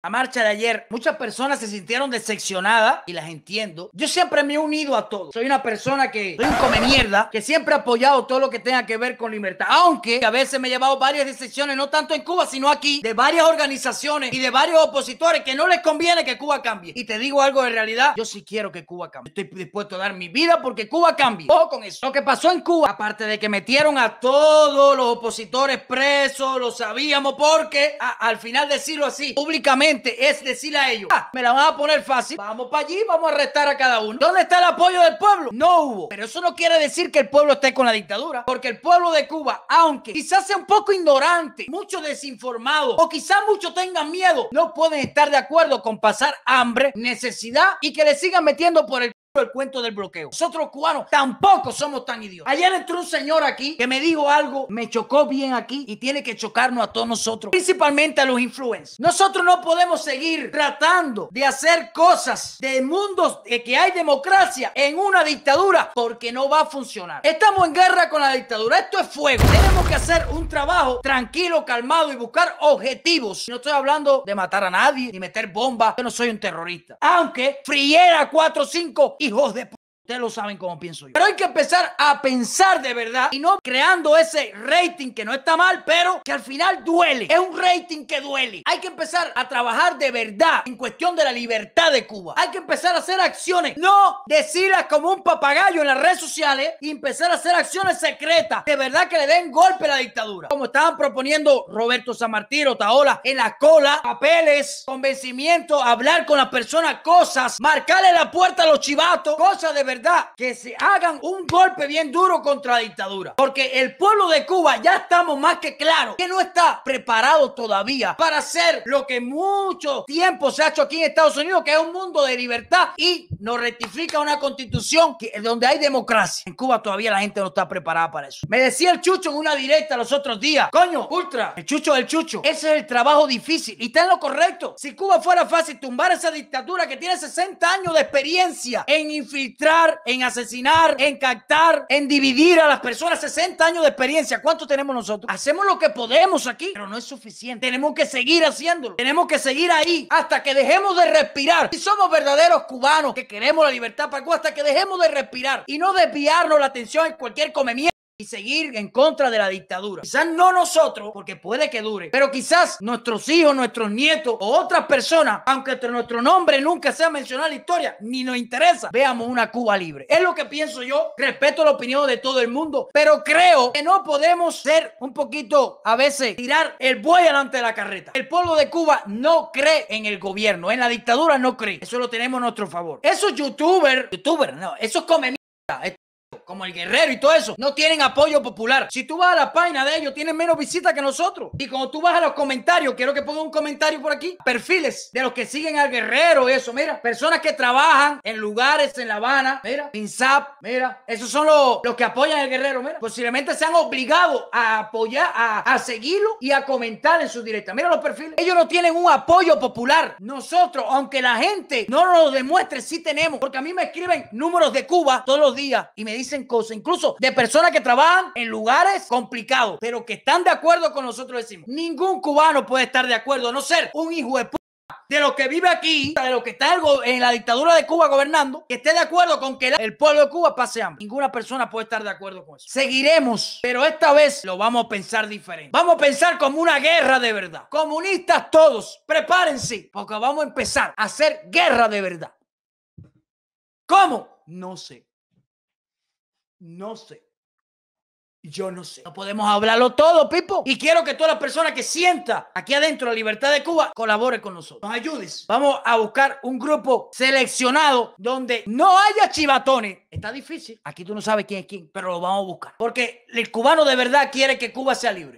La marcha de ayer, muchas personas se sintieron decepcionadas y las entiendo. Yo siempre me he unido a todo. Soy una persona que soy un come mierda, que siempre he apoyado todo lo que tenga que ver con libertad. Aunque a veces me he llevado varias decepciones, no tanto en Cuba, sino aquí, de varias organizaciones y de varios opositores que no les conviene que Cuba cambie. Y te digo algo de realidad, yo sí quiero que Cuba cambie. Estoy dispuesto a dar mi vida porque Cuba cambie. Ojo con eso. Lo que pasó en Cuba, aparte de que metieron a todos los opositores presos, lo sabíamos porque al final decirlo así, públicamente es decir a ellos, ah, me la van a poner fácil, vamos para allí, vamos a arrestar a cada uno. ¿Dónde está el apoyo del pueblo? No hubo. Pero eso no quiere decir que el pueblo esté con la dictadura, porque el pueblo de Cuba, aunque quizás sea un poco ignorante, mucho desinformado o quizás mucho tengan miedo, no pueden estar de acuerdo con pasar hambre, necesidad y que le sigan metiendo por el el cuento del bloqueo. Nosotros cubanos tampoco somos tan idiotas. Ayer entró un señor aquí que me dijo algo, me chocó bien aquí y tiene que chocarnos a todos nosotros, principalmente a los influencers. Nosotros no podemos seguir tratando de hacer cosas de mundos de que hay democracia en una dictadura porque no va a funcionar. Estamos en guerra con la dictadura, esto es fuego. Tenemos que hacer un trabajo tranquilo, calmado y buscar objetivos. No estoy hablando de matar a nadie ni meter bombas, yo no soy un terrorista. Aunque friera 4 o 5 hijos de Ustedes lo saben como pienso yo. Pero hay que empezar a pensar de verdad y no creando ese rating que no está mal, pero que al final duele. Es un rating que duele. Hay que empezar a trabajar de verdad en cuestión de la libertad de Cuba. Hay que empezar a hacer acciones. No decirlas como un papagayo en las redes sociales y empezar a hacer acciones secretas. De verdad que le den golpe a la dictadura. Como estaban proponiendo Roberto San o Taola en la cola, papeles, convencimiento, hablar con las personas, cosas, marcarle la puerta a los chivatos, cosas de verdad que se hagan un golpe bien duro contra la dictadura. Porque el pueblo de Cuba ya estamos más que claro que no está preparado todavía para hacer lo que mucho tiempo se ha hecho aquí en Estados Unidos, que es un mundo de libertad y nos rectifica una constitución que, eh, donde hay democracia. En Cuba todavía la gente no está preparada para eso. Me decía el Chucho en una directa los otros días, coño, ultra, el Chucho del Chucho. Ese es el trabajo difícil y está en lo correcto. Si Cuba fuera fácil tumbar esa dictadura que tiene 60 años de experiencia en infiltrar en asesinar, en captar, en dividir a las personas. 60 años de experiencia. ¿Cuánto tenemos nosotros? Hacemos lo que podemos aquí, pero no es suficiente. Tenemos que seguir haciéndolo. Tenemos que seguir ahí hasta que dejemos de respirar. Si somos verdaderos cubanos que queremos la libertad para Cuba, hasta que dejemos de respirar y no desviarnos la atención en cualquier comemiento y seguir en contra de la dictadura. Quizás no nosotros, porque puede que dure, pero quizás nuestros hijos, nuestros nietos o otras personas, aunque nuestro nombre nunca sea mencionado en la historia, ni nos interesa, veamos una Cuba libre. Es lo que pienso yo, respeto la opinión de todo el mundo, pero creo que no podemos ser un poquito, a veces, tirar el buey delante de la carreta. El pueblo de Cuba no cree en el gobierno, en la dictadura no cree. Eso lo tenemos a nuestro favor. Esos youtubers, youtubers, no, esos comen como el guerrero y todo eso, no tienen apoyo popular. Si tú vas a la página de ellos, tienen menos visitas que nosotros. Y cuando tú vas a los comentarios, quiero que ponga un comentario por aquí, perfiles de los que siguen al guerrero, eso, mira, personas que trabajan en lugares en La Habana, mira, INSAP, mira, esos son los, que apoyan al guerrero, mira, se han obligado a apoyar, a, a seguirlo y a comentar en su directas. Mira los perfiles, ellos no tienen un apoyo popular. Nosotros, aunque la gente no nos lo demuestre, sí tenemos, porque a mí me escriben números de Cuba todos los días y me dicen cosas, incluso de personas que trabajan en lugares complicados, pero que están de acuerdo con nosotros decimos. Ningún cubano puede estar de acuerdo, no ser un hijo de puta de lo que vive aquí, de lo que está en la dictadura de Cuba gobernando, que esté de acuerdo con que el pueblo de Cuba pase hambre. Ninguna persona puede estar de acuerdo con eso. Seguiremos, pero esta vez lo vamos a pensar diferente. Vamos a pensar como una guerra de verdad. Comunistas todos, prepárense, porque vamos a empezar a hacer guerra de verdad. ¿Cómo? No sé. No sé. Yo no sé. No podemos hablarlo todo, Pipo. Y quiero que toda la persona que sienta aquí adentro la libertad de Cuba colabore con nosotros. Nos ayudes. Vamos a buscar un grupo seleccionado donde no haya chivatones. Está difícil. Aquí tú no sabes quién es quién, pero lo vamos a buscar. Porque el cubano de verdad quiere que Cuba sea libre.